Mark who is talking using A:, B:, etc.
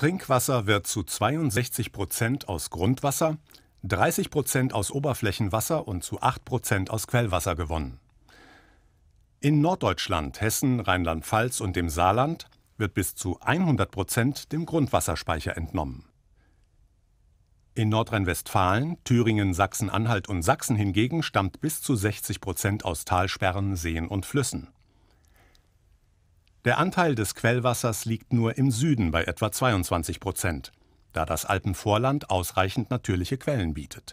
A: Trinkwasser wird zu 62 Prozent aus Grundwasser, 30 Prozent aus Oberflächenwasser und zu 8 Prozent aus Quellwasser gewonnen. In Norddeutschland, Hessen, Rheinland-Pfalz und dem Saarland wird bis zu 100 Prozent dem Grundwasserspeicher entnommen. In Nordrhein-Westfalen, Thüringen, Sachsen-Anhalt und Sachsen hingegen stammt bis zu 60 Prozent aus Talsperren, Seen und Flüssen. Der Anteil des Quellwassers liegt nur im Süden bei etwa 22 Prozent, da das Alpenvorland ausreichend natürliche Quellen bietet